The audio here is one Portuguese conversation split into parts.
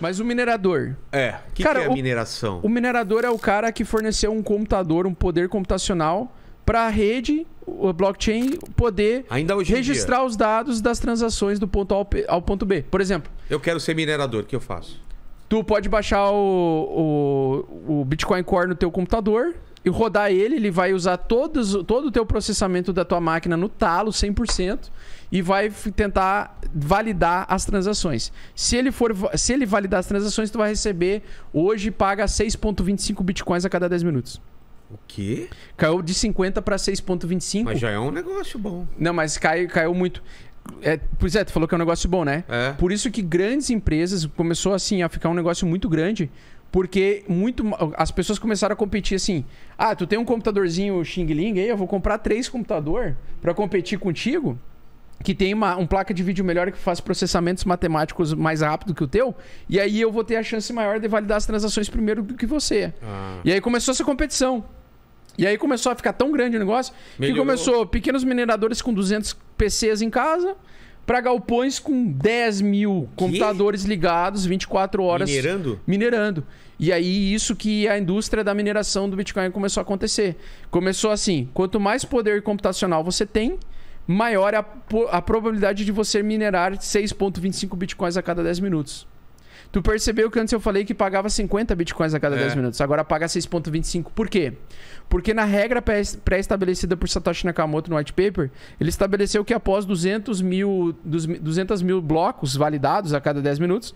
Mas o minerador. É. O que, que é a mineração? O minerador é o cara que forneceu um computador, um poder computacional para a rede, o blockchain, poder registrar os dados das transações do ponto A ao, ponto B. Por exemplo. Eu quero ser minerador, o que eu faço? Tu pode baixar o, o, o Bitcoin Core no teu computador, e rodar ele, ele vai usar todos, todo o teu processamento da tua máquina no talo, 100%, e vai tentar validar as transações. Se ele for se ele validar as transações, tu vai receber hoje paga 6.25 bitcoins a cada 10 minutos. O quê? Caiu de 50 para 6.25. Mas já é um negócio bom. Não, mas cai, caiu muito. É, pois é, tu falou que é um negócio bom, né? É. Por isso que grandes empresas começou assim a ficar um negócio muito grande, porque muito as pessoas começaram a competir assim. Ah, tu tem um computadorzinho Xing Ling aí, eu vou comprar três computador para competir contigo, que tem uma um placa de vídeo melhor que faz processamentos matemáticos mais rápido que o teu, e aí eu vou ter a chance maior de validar as transações primeiro do que você. Ah. E aí começou essa competição. E aí começou a ficar tão grande o negócio Melhorou. que começou pequenos mineradores com 200 PCs em casa, para galpões com 10 mil computadores ligados 24 horas. Minerando? Minerando. E aí, isso que a indústria da mineração do Bitcoin começou a acontecer. Começou assim: quanto mais poder computacional você tem, maior é a, a probabilidade de você minerar 6,25 bitcoins a cada 10 minutos. Tu percebeu que antes eu falei que pagava 50 bitcoins a cada é. 10 minutos. Agora paga 6.25. Por quê? Porque na regra pré-estabelecida por Satoshi Nakamoto no white paper, ele estabeleceu que após 200 mil, 200 mil blocos validados a cada 10 minutos,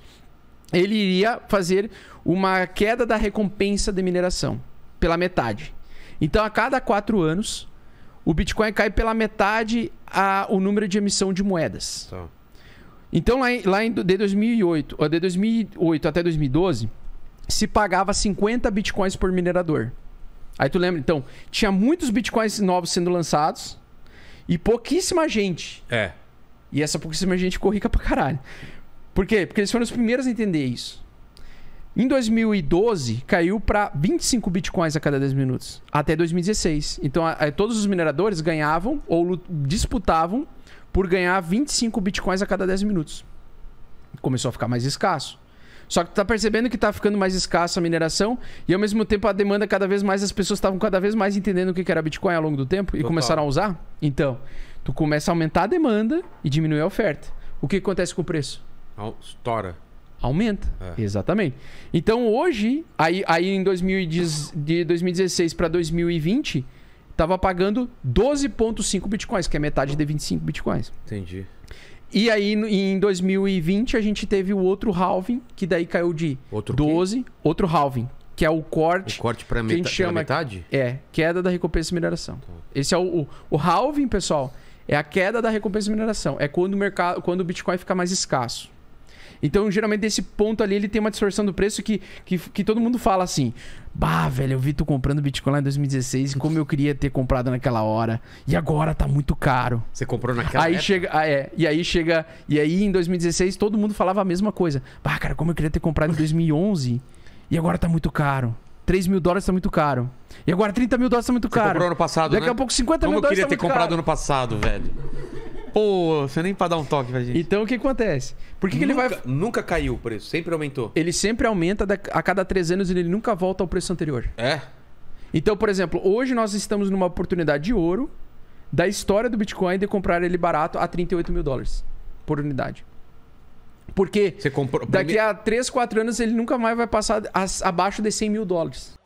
ele iria fazer uma queda da recompensa de mineração pela metade. Então, a cada quatro anos, o Bitcoin cai pela metade a, o número de emissão de moedas. Então. Então, lá, em, lá em, de, 2008, de 2008 até 2012, se pagava 50 bitcoins por minerador. Aí tu lembra, então, tinha muitos bitcoins novos sendo lançados e pouquíssima gente. É. E essa pouquíssima gente ficou rica pra caralho. Por quê? Porque eles foram os primeiros a entender isso. Em 2012, caiu para 25 bitcoins a cada 10 minutos. Até 2016. Então, a, a, todos os mineradores ganhavam ou disputavam por ganhar 25 bitcoins a cada 10 minutos. Começou a ficar mais escasso. Só que tu tá percebendo que tá ficando mais escassa a mineração e ao mesmo tempo a demanda cada vez mais, as pessoas estavam cada vez mais entendendo o que era Bitcoin ao longo do tempo Total. e começaram a usar. Então, tu começa a aumentar a demanda e diminuir a oferta. O que acontece com o preço? Estoura. Aumenta. É. Exatamente. Então hoje, aí, aí em 2000, de 2016 para 2020, tava pagando 12,5 bitcoins, que é metade de 25 bitcoins. Entendi. E aí, em 2020, a gente teve o outro halving, que daí caiu de outro 12, quê? outro halving, que é o corte. O corte para meta chama, metade? É, queda da recompensa de mineração. Tá. Esse é o, o, o, halving, pessoal, é a queda da recompensa de mineração. É quando o mercado, quando o Bitcoin fica mais escasso. Então, geralmente, esse ponto ali, ele tem uma distorção do preço que, que, que todo mundo fala assim. Bah, velho, eu vi tu comprando Bitcoin lá em 2016 como eu queria ter comprado naquela hora. E agora tá muito caro. Você comprou naquela aí época? chega, ah, é, E aí chega... E aí, em 2016, todo mundo falava a mesma coisa. Bah, cara, como eu queria ter comprado em 2011 e agora tá muito caro. 3 mil dólares tá muito caro. E agora 30 mil dólares tá muito caro. Você comprou ano passado, Daqui né? a pouco 50 Como mil dólares tá muito caro. eu queria ter comprado no ano passado, velho. Pô, você nem pra dar um toque pra gente. Então o que acontece? Por que, que ele nunca, vai. Nunca caiu o preço, sempre aumentou. Ele sempre aumenta a cada três anos e ele nunca volta ao preço anterior. É? Então, por exemplo, hoje nós estamos numa oportunidade de ouro da história do Bitcoin de comprar ele barato a 38 mil dólares por unidade. Porque comprou... daqui a 3, 4 anos ele nunca mais vai passar abaixo de 100 mil dólares.